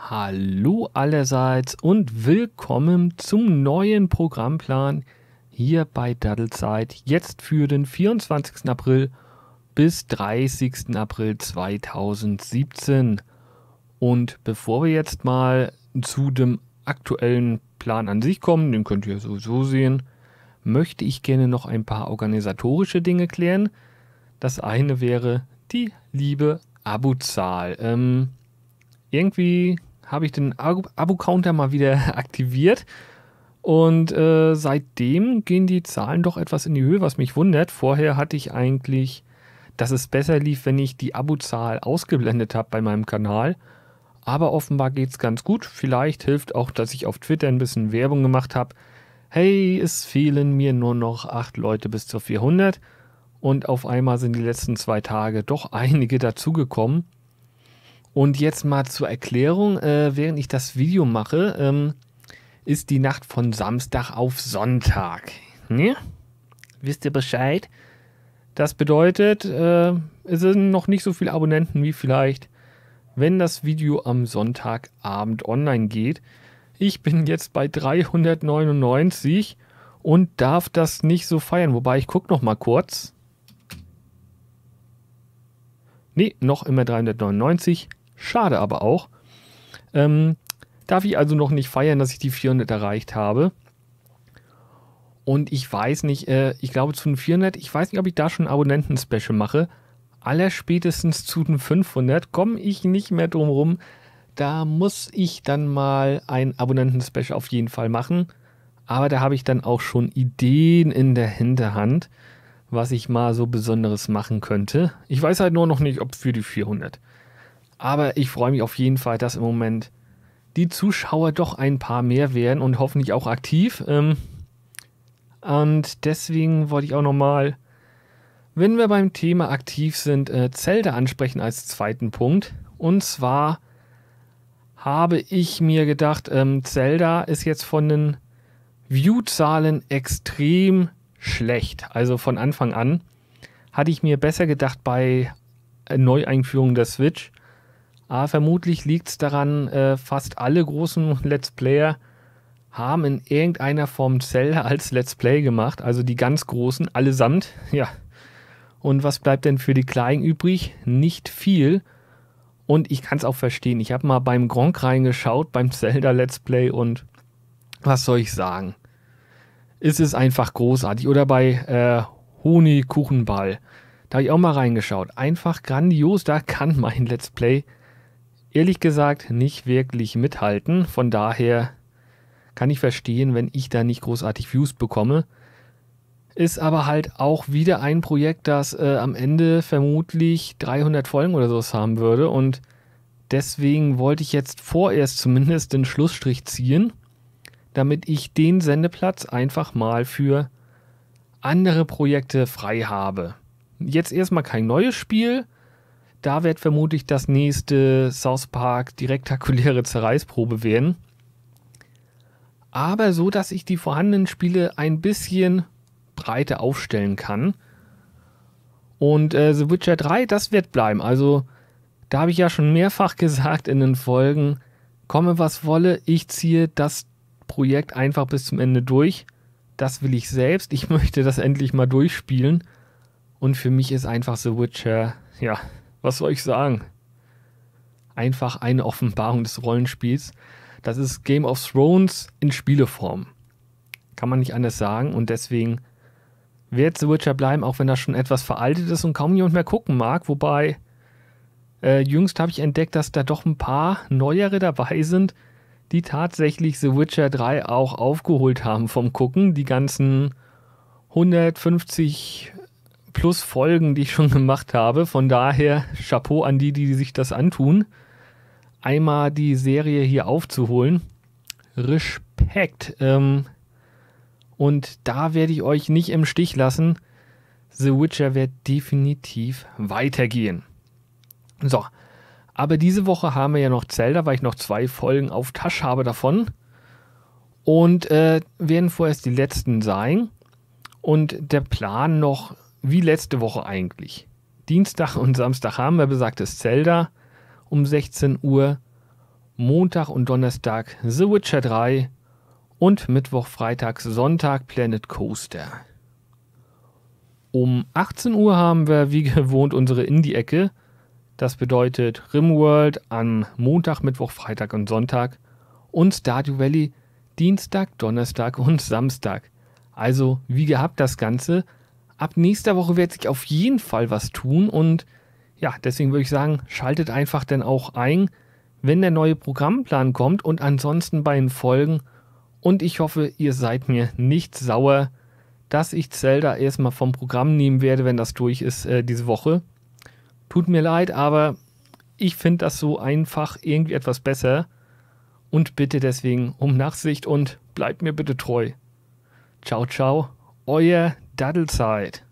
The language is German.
Hallo allerseits und willkommen zum neuen Programmplan hier bei Daddelzeit jetzt für den 24. April bis 30. April 2017. Und bevor wir jetzt mal zu dem aktuellen Plan an sich kommen, den könnt ihr sowieso sehen, möchte ich gerne noch ein paar organisatorische Dinge klären. Das eine wäre die liebe Abozahl. Ähm, irgendwie habe ich den Abo-Counter mal wieder aktiviert. Und äh, seitdem gehen die Zahlen doch etwas in die Höhe, was mich wundert. Vorher hatte ich eigentlich, dass es besser lief, wenn ich die Abozahl ausgeblendet habe bei meinem Kanal. Aber offenbar geht es ganz gut. Vielleicht hilft auch, dass ich auf Twitter ein bisschen Werbung gemacht habe. Hey, es fehlen mir nur noch acht Leute bis zur 400. Und auf einmal sind die letzten zwei Tage doch einige dazugekommen. Und jetzt mal zur Erklärung, äh, während ich das Video mache, ähm, ist die Nacht von Samstag auf Sonntag. Ne? Wisst ihr Bescheid? Das bedeutet, äh, es sind noch nicht so viele Abonnenten wie vielleicht, wenn das Video am Sonntagabend online geht. Ich bin jetzt bei 399 und darf das nicht so feiern. Wobei ich gucke noch mal kurz. Ne, noch immer 399. Schade aber auch. Ähm, darf ich also noch nicht feiern, dass ich die 400 erreicht habe. Und ich weiß nicht, äh, ich glaube zu den 400, ich weiß nicht, ob ich da schon ein Abonnenten-Special mache. Allerspätestens zu den 500 komme ich nicht mehr drum rum. Da muss ich dann mal ein Abonnenten-Special auf jeden Fall machen. Aber da habe ich dann auch schon Ideen in der Hinterhand, was ich mal so Besonderes machen könnte. Ich weiß halt nur noch nicht, ob für die 400. Aber ich freue mich auf jeden Fall, dass im Moment die Zuschauer doch ein paar mehr werden und hoffentlich auch aktiv. Ähm. und deswegen wollte ich auch nochmal, wenn wir beim Thema aktiv sind, äh, Zelda ansprechen als zweiten Punkt. Und zwar habe ich mir gedacht, ähm, Zelda ist jetzt von den View-Zahlen extrem schlecht. Also von Anfang an hatte ich mir besser gedacht bei äh, Neueinführung der Switch, aber ah, vermutlich liegt es daran, äh, fast alle großen Let's Player haben in irgendeiner Form Zelda als Let's Play gemacht. Also die ganz großen, allesamt. Ja. Und was bleibt denn für die Kleinen übrig? Nicht viel. Und ich kann es auch verstehen. Ich habe mal beim Gronk reingeschaut, beim Zelda Let's Play und was soll ich sagen? Es ist einfach großartig. Oder bei äh, Honigkuchenball. Da habe ich auch mal reingeschaut. Einfach grandios. Da kann mein Let's Play ehrlich gesagt nicht wirklich mithalten. Von daher kann ich verstehen, wenn ich da nicht großartig Views bekomme. Ist aber halt auch wieder ein Projekt, das äh, am Ende vermutlich 300 Folgen oder sowas haben würde. Und deswegen wollte ich jetzt vorerst zumindest den Schlussstrich ziehen, damit ich den Sendeplatz einfach mal für andere Projekte frei habe. Jetzt erstmal kein neues Spiel, da wird vermutlich das nächste South Park direktakuläre Zerreißprobe werden. Aber so, dass ich die vorhandenen Spiele ein bisschen breiter aufstellen kann. Und äh, The Witcher 3, das wird bleiben. Also, da habe ich ja schon mehrfach gesagt in den Folgen, komme was wolle, ich ziehe das Projekt einfach bis zum Ende durch. Das will ich selbst. Ich möchte das endlich mal durchspielen. Und für mich ist einfach The Witcher, ja, was soll ich sagen? Einfach eine Offenbarung des Rollenspiels. Das ist Game of Thrones in Spieleform. Kann man nicht anders sagen und deswegen wird The Witcher bleiben, auch wenn das schon etwas veraltet ist und kaum jemand mehr gucken mag. Wobei, äh, jüngst habe ich entdeckt, dass da doch ein paar neuere dabei sind, die tatsächlich The Witcher 3 auch aufgeholt haben vom Gucken. Die ganzen 150 plus Folgen, die ich schon gemacht habe. Von daher Chapeau an die, die sich das antun. Einmal die Serie hier aufzuholen. Respekt. Ähm, und da werde ich euch nicht im Stich lassen. The Witcher wird definitiv weitergehen. So, aber diese Woche haben wir ja noch Zelda, weil ich noch zwei Folgen auf Tasche habe davon. Und äh, werden vorerst die letzten sein. Und der Plan noch wie letzte Woche eigentlich. Dienstag und Samstag haben wir besagtes Zelda um 16 Uhr, Montag und Donnerstag The Witcher 3 und Mittwoch, Freitag, Sonntag Planet Coaster. Um 18 Uhr haben wir wie gewohnt unsere Indie-Ecke. Das bedeutet Rimworld am Montag, Mittwoch, Freitag und Sonntag und Stardew Valley Dienstag, Donnerstag und Samstag. Also wie gehabt das Ganze, Ab nächster Woche wird sich auf jeden Fall was tun und ja, deswegen würde ich sagen, schaltet einfach dann auch ein, wenn der neue Programmplan kommt und ansonsten bei den Folgen. Und ich hoffe, ihr seid mir nicht sauer, dass ich Zelda erstmal vom Programm nehmen werde, wenn das durch ist äh, diese Woche. Tut mir leid, aber ich finde das so einfach irgendwie etwas besser und bitte deswegen um Nachsicht und bleibt mir bitte treu. Ciao, ciao euer Daddelzeit.